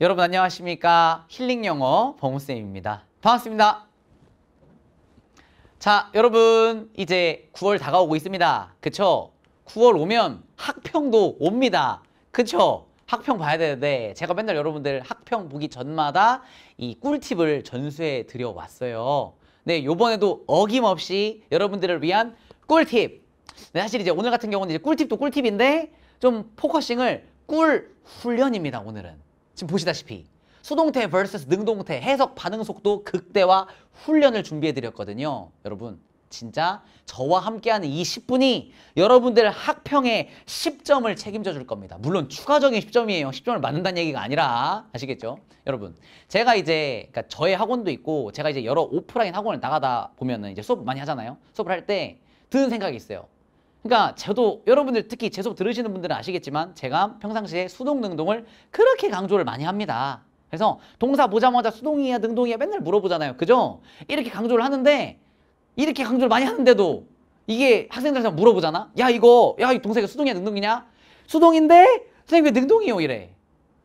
여러분 안녕하십니까 힐링 영어 범우쌤입니다 반갑습니다 자 여러분 이제 9월 다가오고 있습니다 그쵸 9월 오면 학평도 옵니다 그쵸 학평 봐야 되는데 제가 맨날 여러분들 학평 보기 전마다 이 꿀팁을 전수해 드려 왔어요 네 요번에도 어김없이 여러분들을 위한 꿀팁 네, 사실 이제 오늘 같은 경우는 이제 꿀팁도 꿀팁인데 좀 포커싱을 꿀 훈련입니다 오늘은 지금 보시다시피 수동태 vs 능동태 해석 반응 속도 극대화 훈련을 준비해드렸거든요. 여러분 진짜 저와 함께하는 이 10분이 여러분들 학평에 10점을 책임져 줄 겁니다. 물론 추가적인 10점이에요. 10점을 맞는다는 얘기가 아니라 아시겠죠? 여러분 제가 이제 그러니까 저의 학원도 있고 제가 이제 여러 오프라인 학원을 나가다 보면은 이제 수업 많이 하잖아요. 수업을 할 때 드는 생각이 있어요. 그러니까 저도 여러분들 특히 제 수업 들으시는 분들은 아시겠지만 제가 평상시에 수동 능동을 그렇게 강조를 많이 합니다. 그래서 동사 보자마자 수동이야 능동이야 맨날 물어보잖아요. 그죠? 이렇게 강조를 하는데 이렇게 강조를 많이 하는데도 이게 학생들한테 물어보잖아. 야 이거 야이 동사가 수동이야 능동이냐? 수동인데 선생님 왜 능동이요 이래.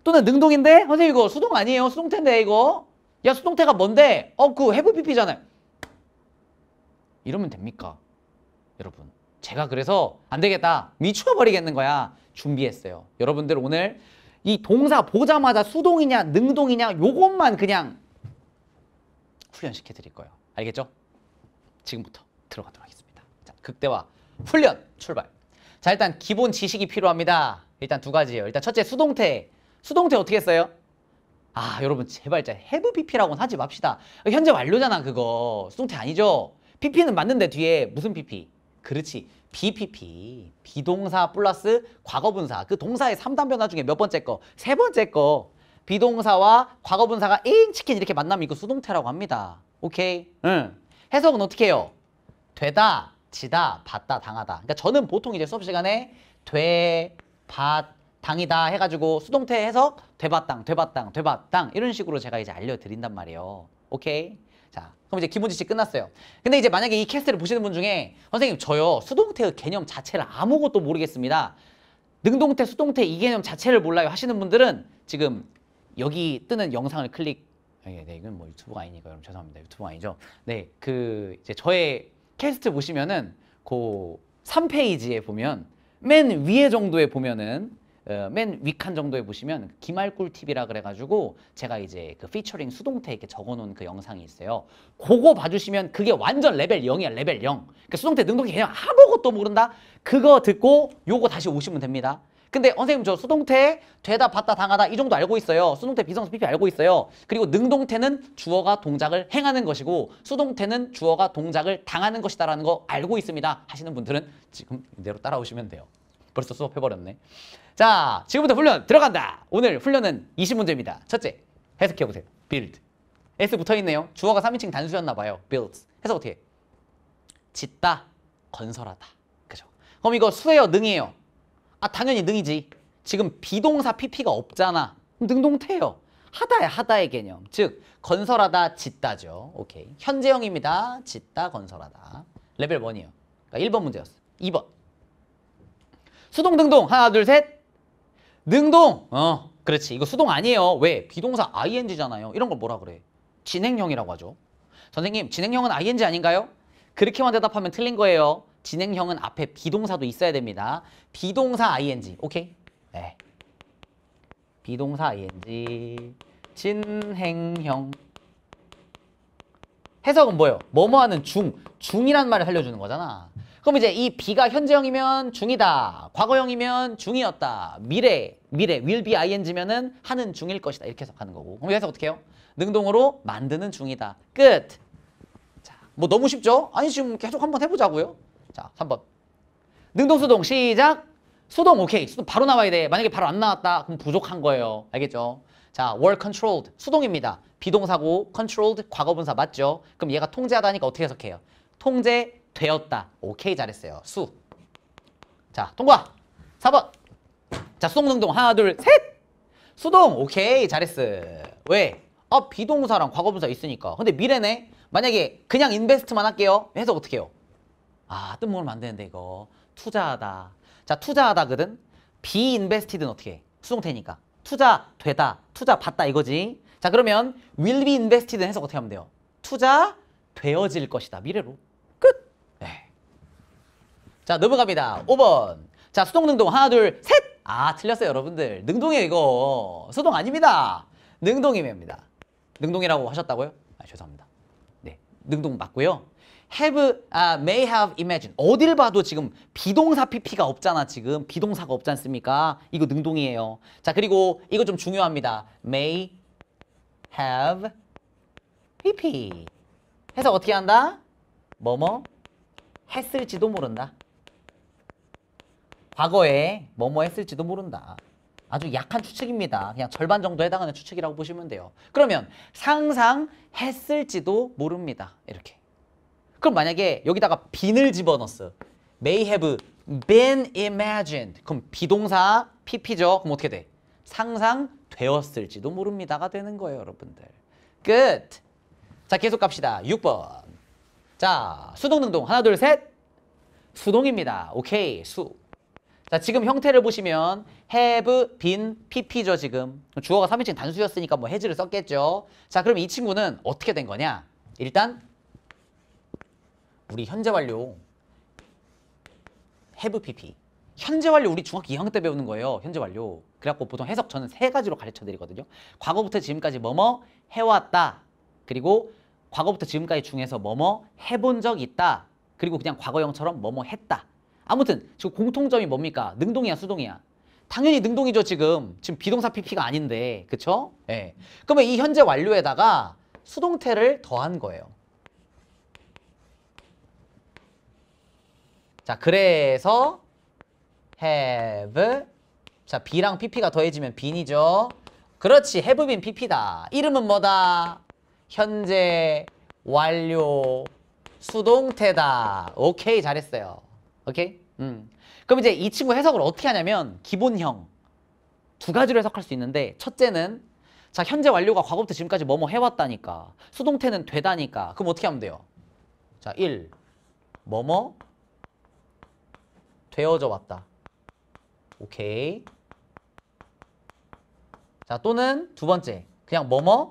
또는 능동인데 선생님 이거 수동 아니에요 수동태인데 이거. 야 수동태가 뭔데? 어그 해부 PP잖아요. 이러면 됩니까? 여러분. 제가 그래서 안 되겠다. 미쳐버리겠는 거야. 준비했어요. 여러분들 오늘 이 동사 보자마자 수동이냐 능동이냐 요것만 그냥 훈련시켜 드릴 거예요. 알겠죠? 지금부터 들어가도록 하겠습니다. 자, 극대화 훈련 출발. 자, 일단 기본 지식이 필요합니다. 일단 두 가지예요. 일단 첫째 수동태. 수동태 어떻게 써요? 아, 여러분 제발 자 have pp라고는 하지 맙시다. 현재 완료잖아, 그거. 수동태 아니죠? pp는 맞는데 뒤에 무슨 pp? 그렇지. BPP. 비동사 플러스 과거분사. 그 동사의 삼단 변화 중에 몇 번째 거? 세 번째 거. 비동사와 과거분사가 에잉 치킨 이렇게 만나면 이거 수동태라고 합니다. 오케이? 응. 해석은 어떻게 해요? 되다, 지다, 받다, 당하다. 그러니까 저는 보통 이제 수업 시간에 되, 받, 당이다 해가지고 수동태 해석 되받당, 되받당, 되받당 이런 식으로 제가 이제 알려드린단 말이에요. 오케이? 그럼 이제 기본 지식 끝났어요. 근데 이제 만약에 이 캐스트를 보시는 분 중에 선생님 저요 수동태의 개념 자체를 아무것도 모르겠습니다. 능동태, 수동태 이 개념 자체를 몰라요 하시는 분들은 지금 여기 뜨는 영상을 클릭 예, 네, 이건 뭐 유튜브가 아니니까 여러분 죄송합니다. 유튜브가 아니죠. 네, 그 이제 저의 캐스트 보시면은 그3페이지에 보면 맨 위에 정도에 보면은 어, 맨 위칸 정도에 보시면 기말 꿀팁이라 그래가지고 제가 이제 그 피처링 수동태 이렇게 적어놓은 그 영상이 있어요. 그거 봐주시면 그게 완전 레벨 0이야 레벨 0. 그 그러니까 수동태 능동이 그냥 아무것도 모른다? 그거 듣고 요거 다시 오시면 됩니다. 근데 선생님 저 수동태 되다 봤다 당하다 이 정도 알고 있어요. 수동태 비성수 피피 알고 있어요. 그리고 능동태는 주어가 동작을 행하는 것이고 수동태는 주어가 동작을 당하는 것이다라는 거 알고 있습니다. 하시는 분들은 지금 이대로 따라오시면 돼요. 벌써 수업해버렸네. 자, 지금부터 훈련 들어간다. 오늘 훈련은 20문제입니다. 첫째, 해석해보세요. build. S 붙어있네요. 주어가 3인칭 단수였나 봐요. build. 해서 어떻게 해? 짓다, 건설하다. 그죠? 그럼 이거 수예요, 능이에요? 아, 당연히 능이지. 지금 비동사 pp가 없잖아. 능동태예요. 하다야, 하다의 개념. 즉, 건설하다, 짓다죠. 오케이. 현재형입니다. 짓다, 건설하다. 레벨 1이에요. 그러니까 1번 문제였어. 2번. 수동, 등동. 하나, 둘, 셋. 능동. 어, 그렇지. 이거 수동 아니에요. 왜? 비동사 ing잖아요. 이런 걸 뭐라 그래? 진행형이라고 하죠. 선생님, 진행형은 ing 아닌가요? 그렇게만 대답하면 틀린 거예요. 진행형은 앞에 비동사도 있어야 됩니다. 비동사 ing. 오케이? 네. 비동사 ing. 진행형. 해석은 뭐예요? 뭐뭐 하는 중. 중이란 말을 알려주는 거잖아. 그럼 이제 이 B가 현재형이면 중이다. 과거형이면 중이었다. 미래, 미래, will be ing면은 하는 중일 것이다. 이렇게 해석하는 거고. 그럼 여기서 어떻게 해요? 능동으로 만드는 중이다. 끝. 자, 뭐 너무 쉽죠? 아니, 지금 계속 한번 해보자고요. 자, 3번. 능동 수동 시작. 수동 오케이. 수동 바로 나와야 돼. 만약에 바로 안 나왔다. 그럼 부족한 거예요. 알겠죠? 자, were controlled. 수동입니다. 비동사고 controlled 과거분사 맞죠? 그럼 얘가 통제하다니까 어떻게 해석해요? 통제 되었다. 오케이 잘했어요. 수. 자 통과. 4번. 자 수동능동 하나 둘 셋. 수동 오케이 잘했어. 왜? 아 비동사랑 과거분사 있으니까. 근데 미래네. 만약에 그냥 인베스트만 할게요. 해서 어떻게 해요? 아 뜬모으면 안 되는데 이거. 투자하다. 자 투자하다거든. 비인베스티드는 어떻게 해? 수동태니까. 투자되다. 투자받다 이거지. 자 그러면 will be invested 해석 어떻게 하면 돼요? 투자되어질 것이다. 미래로. 자 넘어갑니다. 5번. 자 수동 능동 하나 둘 셋. 아 틀렸어요 여러분들. 능동이에요 이거. 수동 아닙니다. 능동이맵니다. 능동이라고 하셨다고요? 아, 죄송합니다. 네 능동 맞고요. have, 아, may have, imagine. 어딜 봐도 지금 비동사 pp가 없잖아, 지금. 비동사가 없지 않습니까? 이거 능동이에요. 자, 그리고 이거 좀 중요합니다. may have pp. 해서 어떻게 한다? 뭐뭐 했을지도 모른다. 과거에 뭐뭐 했을지도 모른다. 아주 약한 추측입니다. 그냥 절반 정도 에 해당하는 추측이라고 보시면 돼요. 그러면 상상했을지도 모릅니다. 이렇게. 그럼 만약에 여기다가 been을 집어넣었어. may have been imagined. 그럼 비동사 pp죠. 그럼 어떻게 돼? 상상되었을지도 모릅니다가 되는 거예요, 여러분들. 끝. 자, 계속 갑시다. 6번. 자, 수동 능동 하나 둘 셋. 수동입니다. 오케이. 수 자, 지금 형태를 보시면 have been pp죠, 지금. 주어가 3인칭 단수였으니까 뭐 has를 썼겠죠. 자, 그럼 이 친구는 어떻게 된 거냐? 일단 우리 현재 완료 have pp. 현재 완료 우리 중학교 2학년 때 배우는 거예요. 현재 완료. 그래갖고 보통 해석 저는 세 가지로 가르쳐 드리거든요. 과거부터 지금까지 뭐뭐 해왔다. 그리고 과거부터 지금까지 중에서 뭐뭐 해본 적 있다. 그리고 그냥 과거형처럼 뭐뭐 했다. 아무튼 지금 공통점이 뭡니까? 능동이야 수동이야? 당연히 능동이죠 지금 지금 비동사 PP가 아닌데 그쵸? 예. 네. 그러면 이 현재 완료에다가 수동태를 더한 거예요 자 그래서 have 자 B랑 PP가 더해지면 빈이죠 그렇지 have 빈 PP다 이름은 뭐다? 현재 완료 수동태다 오케이 잘했어요 오케이? 음. 그럼 이제 이 친구 해석을 어떻게 하냐면 기본형 두 가지로 해석할 수 있는데 첫째는 자 현재 완료가 과거부터 지금까지 뭐뭐 해왔다니까 수동태는 되다니까 그럼 어떻게 하면 돼요? 자 1. 뭐뭐 되어져 왔다 오케이 자 또는 두 번째 그냥 뭐뭐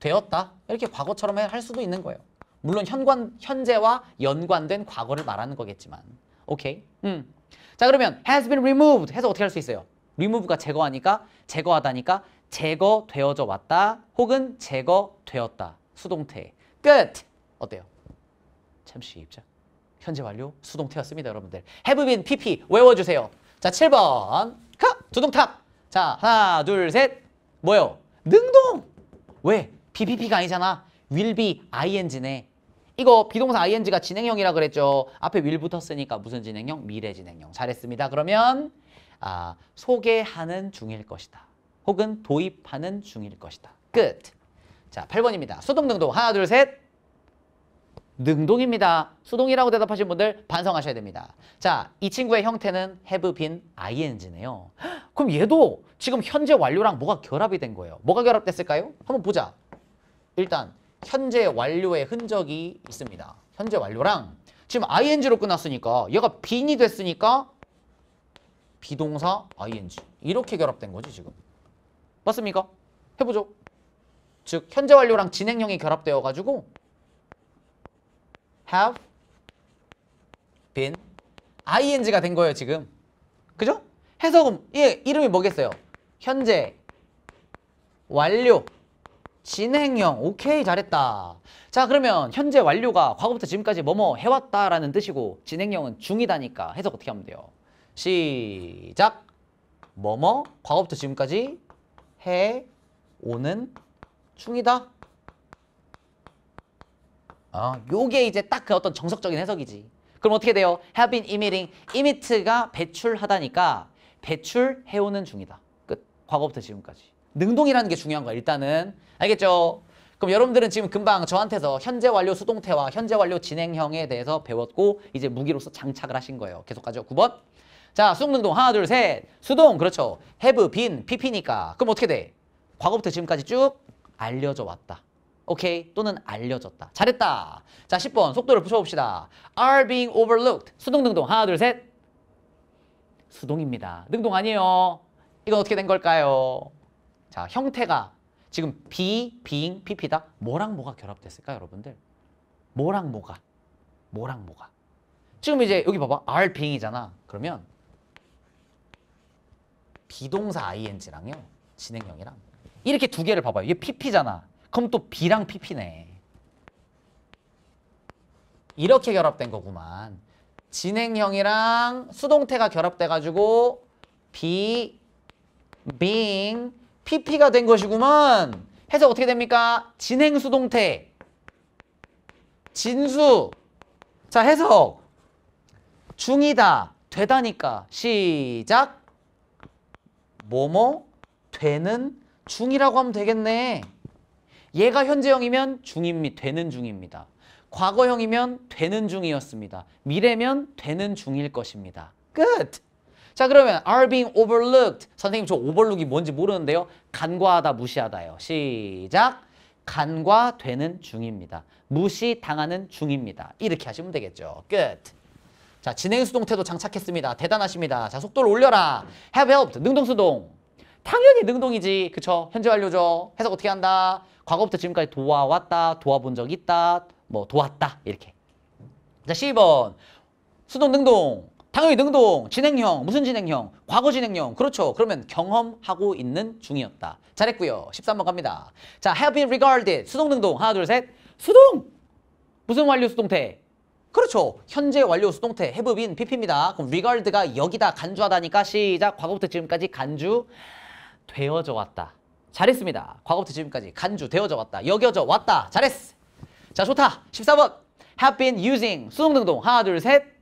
되었다 이렇게 과거처럼 할 수도 있는 거예요 물론 현관, 현재와 연관된 과거를 말하는 거겠지만 오케이? 음. 자 그러면 has been removed 해서 어떻게 할 수 있어요? remove가 제거하니까 제거하다니까 제거되어져 왔다 혹은 제거되었다 수동태 끝! 어때요? 잠시 입장 현재 완료 수동태였습니다 여러분들 have been pp 외워주세요 자 7번 카 두동탁 자 하나 둘셋 뭐요? 능동 왜? PPP가 아니잖아 will be ing네 이거 비동사 ing가 진행형이라 그랬죠. 앞에 will 붙었으니까 무슨 진행형? 미래 진행형. 잘했습니다. 그러면 아, 소개하는 중일 것이다. 혹은 도입하는 중일 것이다. 끝. 자, 8번입니다. 수동 능동. 하나, 둘, 셋. 능동입니다. 수동이라고 대답하신 분들 반성하셔야 됩니다. 자, 이 친구의 형태는 have been ing네요. 그럼 얘도 지금 현재 완료랑 뭐가 결합이 된 거예요. 뭐가 결합됐을까요? 한번 보자. 일단 현재 완료의 흔적이 있습니다. 현재 완료랑 지금 ing로 끝났으니까 얘가 빈이 됐으니까 비동사 ing 이렇게 결합된 거지 지금. 맞습니까? 해보죠. 즉 현재 완료랑 진행형이 결합되어 가지고 have been ing가 된 거예요 지금 그죠? 해석은 예, 이름이 뭐겠어요? 현재 완료 진행형 오케이 잘했다 자 그러면 현재 완료가 과거부터 지금까지 뭐뭐 해왔다라는 뜻이고 진행형은 중이다니까 해석 어떻게 하면 돼요 시작 뭐뭐 과거부터 지금까지 해오는 중이다 아, 요게 이제 딱 그 어떤 정석적인 해석이지 그럼 어떻게 돼요? have been emitting emit가 배출하다니까 배출해오는 중이다 끝 과거부터 지금까지 능동이라는 게 중요한 거야 일단은 알겠죠? 그럼 여러분들은 지금 금방 저한테서 현재 완료 수동태와 현재 완료 진행형에 대해서 배웠고 이제 무기로서 장착을 하신 거예요 계속 가죠 9번 자 수동 능동 하나 둘셋 수동 그렇죠 have been pp니까 그럼 어떻게 돼? 과거부터 지금까지 쭉 알려져 왔다 오케이 또는 알려졌다 잘했다 자 10번 속도를 붙여봅시다 are being overlooked 수동 능동 하나 둘셋 수동입니다 능동 아니에요 이건 어떻게 된 걸까요? 자, 형태가 지금 be, being, pp다. 뭐랑 뭐가 결합됐을까 여러분들? 뭐랑 뭐가? 뭐랑 뭐가? 지금 이제 여기 봐봐. are being이잖아. 그러면 비동사 ing랑요. 진행형이랑. 이렇게 두 개를 봐봐요. 이게 pp잖아. 그럼 또 b랑 pp네. 이렇게 결합된 거구만. 진행형이랑 수동태가 결합돼가지고 be, being, PP가 된 것이구만. 해서 어떻게 됩니까? 진행수 동태. 진수. 자, 해석. 중이다. 되다니까. 시작. 뭐뭐 되는 중이라고 하면 되겠네. 얘가 현재형이면 중입니다. 되는 중입니다. 과거형이면 되는 중이었습니다. 미래면 되는 중일 것입니다. 끝! 자 그러면 are being overlooked 선생님 저 overlook이 뭔지 모르는데요 간과하다 무시하다요 시작 간과되는 중입니다 무시당하는 중입니다 이렇게 하시면 되겠죠 끝 자, 진행수동태도 장착했습니다. 대단하십니다. 자, 속도를 올려라. have helped. 능동수동. 당연히 능동이지. 그쵸? 현재 완료죠. 해석 어떻게 한다? 과거부터 지금까지 도와왔다. 도와본 적 있다. 뭐, 도왔다. 이렇게. 자, 12번. 수동 능동. 당연히 능동, 진행형, 무슨 진행형, 과거 진행형. 그렇죠. 그러면 경험하고 있는 중이었다. 잘했고요. 13번 갑니다. 자, have been regarded. 수동 능동. 하나, 둘, 셋. 수동! 무슨 완료 수동태? 그렇죠. 현재 완료 수동태 have been pp입니다. 그럼 regard가 여기다 간주하다니까 시작. 과거부터 지금까지 간주 되어져 왔다. 잘했습니다. 과거부터 지금까지 간주 되어져 왔다. 여겨져 왔다. 잘했어. 자, 좋다. 14번. have been using. 수동 능동. 하나, 둘, 셋.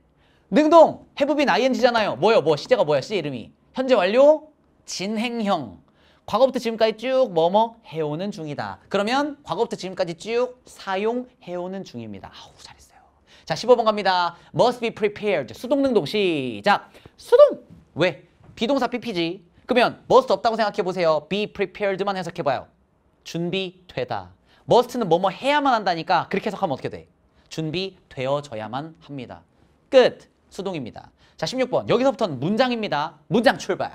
능동 해부빈 ing잖아요. 뭐요? 뭐 시제가 뭐야? 시제 이름이. 현재 완료 진행형. 과거부터 지금까지 쭉 뭐뭐 해오는 중이다. 그러면 과거부터 지금까지 쭉 사용해오는 중입니다. 아우 잘했어요. 자 15번 갑니다. must be prepared. 수동 능동 시작. 수동. 왜? 비동사 p p 지 그러면 must 없다고 생각해보세요. be prepared만 해석해봐요. 준비되다. must는 뭐뭐 해야만 한다니까 그렇게 해석하면 어떻게 돼? 준비되어져야만 합니다. 끝. 수동입니다. 자, 16번. 여기서부터는 문장입니다. 문장 출발.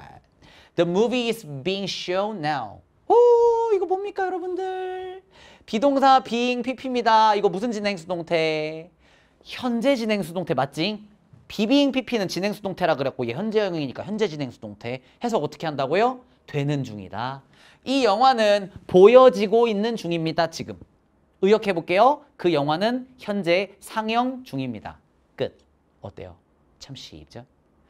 The movie is being shown now. 오, 이거 뭡니까, 여러분들? 비동사 being pp입니다. 이거 무슨 진행 수동태? 현재 진행 수동태 맞지? 비빙 PP는 진행 수동태라 그랬고 얘 현재형이니까 현재 진행 수동태 해석 어떻게 한다고요? 되는 중이다. 이 영화는 보여지고 있는 중입니다. 지금. 의역해 볼게요. 그 영화는 현재 상영 중입니다. 끝. 어때요? 참 쉽죠?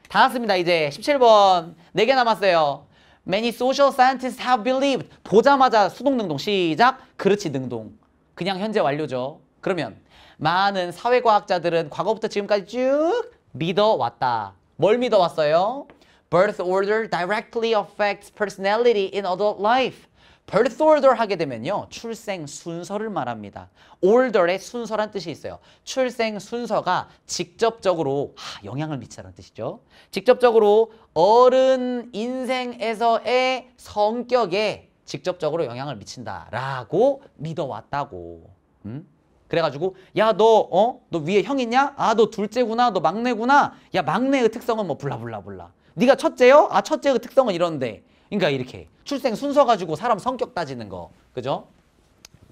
다 왔습니다. 이제 17번 4개 남았어요. Many social scientists have believed. 보자마자 수동 능동 시작. 그렇지 능동. 그냥 현재 완료죠. 그러면 많은 사회과학자들은 과거부터 지금까지 쭉 믿어왔다. 뭘 믿어왔어요? Birth order directly affects personality in adult life. birth order 하게 되면요. 출생 순서를 말합니다. order의 순서란 뜻이 있어요. 출생 순서가 직접적으로 아, 영향을 미치라는 뜻이죠. 직접적으로 어른 인생에서의 성격에 직접적으로 영향을 미친다라고 믿어왔다고. 음? 그래가지고 야 너 어? 너 위에 형 있냐? 아 너 둘째구나. 너 막내구나. 야 막내의 특성은 뭐 블라블라블라. 네가 첫째요? 아 첫째의 특성은 이런데. 그러니까 이렇게 출생 순서 가지고 사람 성격 따지는 거 그죠?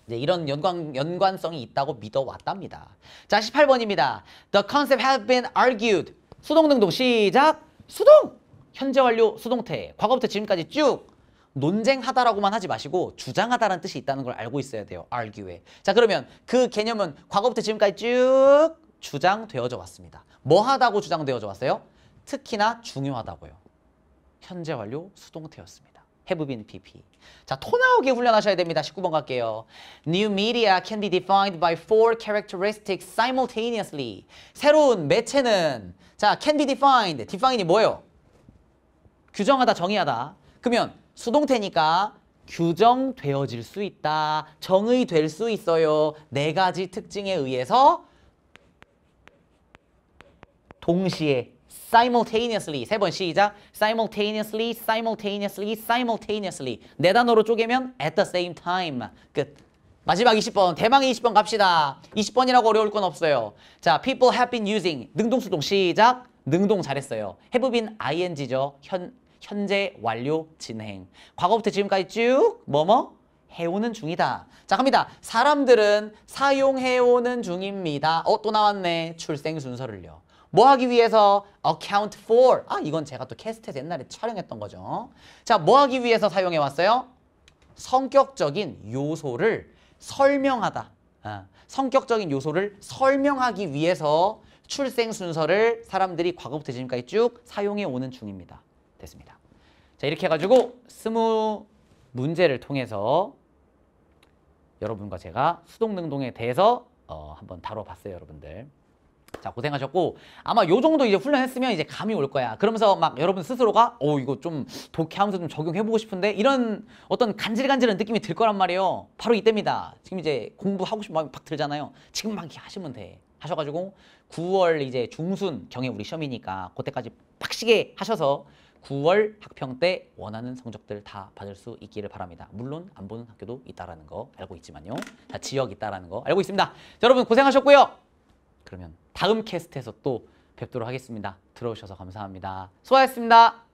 이제 이런 연관, 연관성이 있다고 믿어왔답니다. 자, 18번입니다. The concept h a v been argued. 수동 능동 시작. 수동! 현재 완료 수동태. 과거부터 지금까지 쭉 논쟁하다라고만 하지 마시고 주장하다라는 뜻이 있다는 걸 알고 있어야 돼요. argue에. 자, 그러면 그 개념은 과거부터 지금까지 쭉 주장되어져 왔습니다. 뭐 하다고 주장되어져 왔어요? 특히나 중요하다고요. 현재 완료 수동태였습니다. have been PP. 자, 토 나오게 훈련하셔야 됩니다. 19번 갈게요. New media can be defined by four characteristics simultaneously. 새로운 매체는 자, can be defined. define이 뭐예요? 규정하다, 정의하다. 그러면 수동태니까 규정되어질 수 있다. 정의될 수 있어요. 네 가지 특징에 의해서 동시에 simultaneously 세 번 시작 simultaneously, simultaneously, simultaneously 네 단어로 쪼개면 at the same time 끝 마지막 20번 대망의 20번 갑시다 20번이라고 어려울 건 없어요 자 people have been using 능동수동 시작 능동 잘했어요 have been ing죠 현, 현재 완료 진행 과거부터 지금까지 쭉 뭐뭐 해오는 중이다 자 갑니다 사람들은 사용해오는 중입니다 어또 나왔네 출생 순서를요 뭐 하기 위해서? account for. 아, 이건 제가 또 캐스트에서 옛날에 촬영했던 거죠. 자, 뭐 하기 위해서 사용해 왔어요? 성격적인 요소를 설명하다. 아, 성격적인 요소를 설명하기 위해서 출생 순서를 사람들이 과거부터 지금까지 쭉 사용해 오는 중입니다. 됐습니다. 자, 이렇게 해가지고 스무 문제를 통해서 여러분과 제가 수동능동에 대해서 어, 한번 다뤄봤어요, 여러분들. 자 고생하셨고 아마 요 정도 이제 훈련했으면 이제 감이 올 거야 그러면서 막 여러분 스스로가 어 이거 좀 독해하면서 좀 적용해보고 싶은데 이런 어떤 간질간질한 느낌이 들 거란 말이에요 바로 이때입니다 지금 이제 공부하고 싶은 마음이 팍 들잖아요 지금 막 하시면 돼 하셔가지고 9월 이제 중순 경에 우리 시험이니까 그때까지 빡시게 하셔서 9월 학평 때 원하는 성적들 다 받을 수 있기를 바랍니다. 물론 안 보는 학교도 있다라는 거 알고 있지만요. 다 지역 있다라는 거 알고 있습니다. 자, 여러분 고생하셨고요. 그러면 다음 캐스트에서 또 뵙도록 하겠습니다. 들어오셔서 감사합니다. 수고하셨습니다.